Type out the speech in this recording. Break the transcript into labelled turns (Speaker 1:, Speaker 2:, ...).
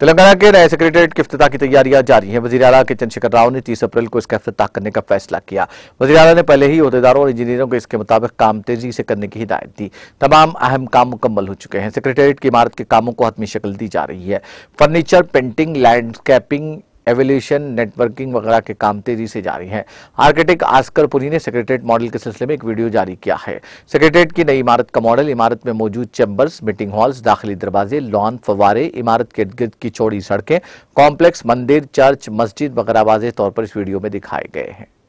Speaker 1: तेलंगाना के नए सेक्रेटरीट की अफ्ताह की तैयारियां जारी हैं वजी अला के चंद्रशेखर राव ने तीस अप्रैल को इसका अफ्ताह करने का फैसला किया वजी अला ने पहले ही अहदेदारों और इंजीनियरों को इसके मुताबिक काम तेजी से करने की हिदायत दी तमाम अहम काम मुकम्मल हो चुके हैं सेक्रेटरीट की इमारत के कामों को हतमी शक्ल दी जा रही है furniture painting landscaping evaluation networking वगैरह के काम तेजी से जारी हैं आर्किटेक्ट आस्कर पुरी ने सेक्रेटेट मॉडल के सिलसिले में एक वीडियो जारी किया है सेक्रेटेट की नई इमारत का मॉडल इमारत में मौजूद चैम्बर्स मीटिंग हॉल्स दाखिली दरवाजे लॉन फवारे इमारत के इर्द की चौड़ी सड़कें कॉम्प्लेक्स मंदिर चर्च मस्जिद वगैरह वाजे तौर पर इस वीडियो में दिखाए गए हैं